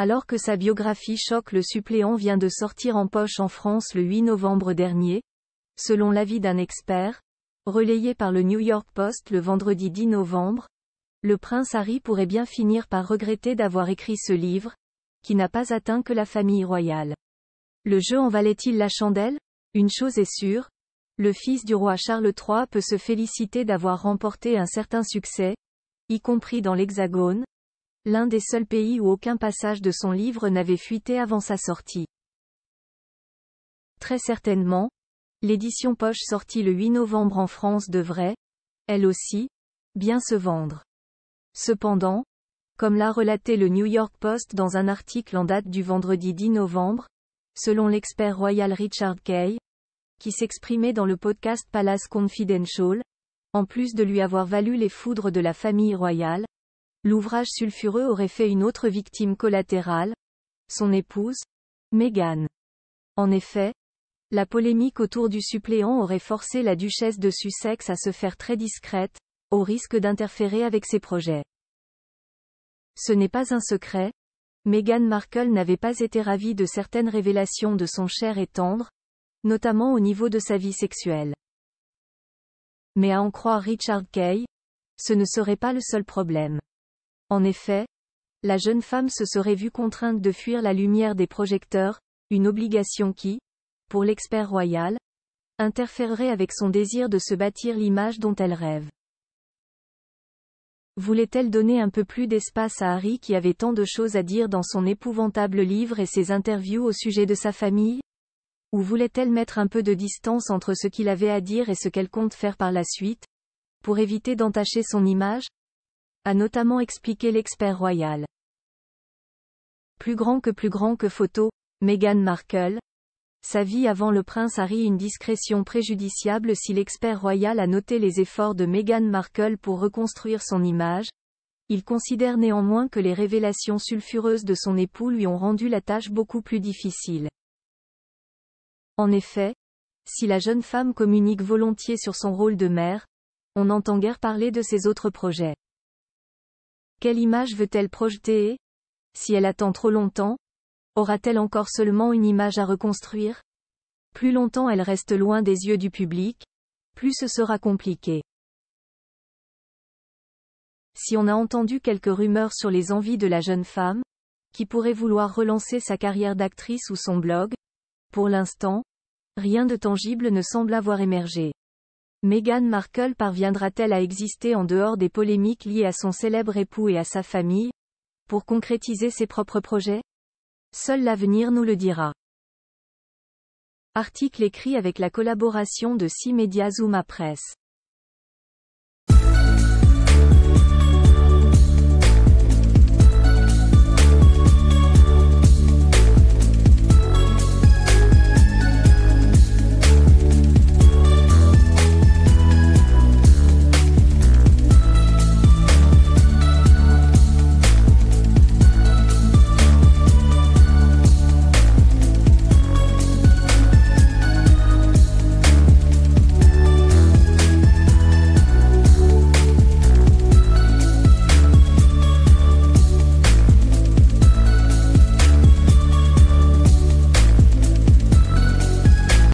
Alors que sa biographie choque le suppléant vient de sortir en poche en France le 8 novembre dernier, selon l'avis d'un expert, relayé par le New York Post le vendredi 10 novembre, le prince Harry pourrait bien finir par regretter d'avoir écrit ce livre, qui n'a pas atteint que la famille royale. Le jeu en valait-il la chandelle Une chose est sûre, le fils du roi Charles III peut se féliciter d'avoir remporté un certain succès, y compris dans l'Hexagone, l'un des seuls pays où aucun passage de son livre n'avait fuité avant sa sortie. Très certainement, l'édition Poche sortie le 8 novembre en France devrait, elle aussi, bien se vendre. Cependant, comme l'a relaté le New York Post dans un article en date du vendredi 10 novembre, selon l'expert royal Richard Kay, qui s'exprimait dans le podcast Palace Confidential, en plus de lui avoir valu les foudres de la famille royale, L'ouvrage sulfureux aurait fait une autre victime collatérale, son épouse, Meghan. En effet, la polémique autour du suppléant aurait forcé la duchesse de Sussex à se faire très discrète, au risque d'interférer avec ses projets. Ce n'est pas un secret, Meghan Markle n'avait pas été ravie de certaines révélations de son cher et tendre, notamment au niveau de sa vie sexuelle. Mais à en croire Richard Kay, ce ne serait pas le seul problème. En effet, la jeune femme se serait vue contrainte de fuir la lumière des projecteurs, une obligation qui, pour l'expert royal, interférerait avec son désir de se bâtir l'image dont elle rêve. Voulait-elle donner un peu plus d'espace à Harry qui avait tant de choses à dire dans son épouvantable livre et ses interviews au sujet de sa famille Ou voulait-elle mettre un peu de distance entre ce qu'il avait à dire et ce qu'elle compte faire par la suite Pour éviter d'entacher son image a notamment expliqué l'expert royal. Plus grand que plus grand que photo, Meghan Markle. Sa vie avant le prince Harry une discrétion préjudiciable si l'expert royal a noté les efforts de Meghan Markle pour reconstruire son image. Il considère néanmoins que les révélations sulfureuses de son époux lui ont rendu la tâche beaucoup plus difficile. En effet, si la jeune femme communique volontiers sur son rôle de mère, on n'entend guère parler de ses autres projets. Quelle image veut-elle projeter et, si elle attend trop longtemps, aura-t-elle encore seulement une image à reconstruire Plus longtemps elle reste loin des yeux du public, plus ce sera compliqué. Si on a entendu quelques rumeurs sur les envies de la jeune femme, qui pourrait vouloir relancer sa carrière d'actrice ou son blog, pour l'instant, rien de tangible ne semble avoir émergé. Meghan Markle parviendra-t-elle à exister en dehors des polémiques liées à son célèbre époux et à sa famille Pour concrétiser ses propres projets Seul l'avenir nous le dira. Article écrit avec la collaboration de 6 médias Zoom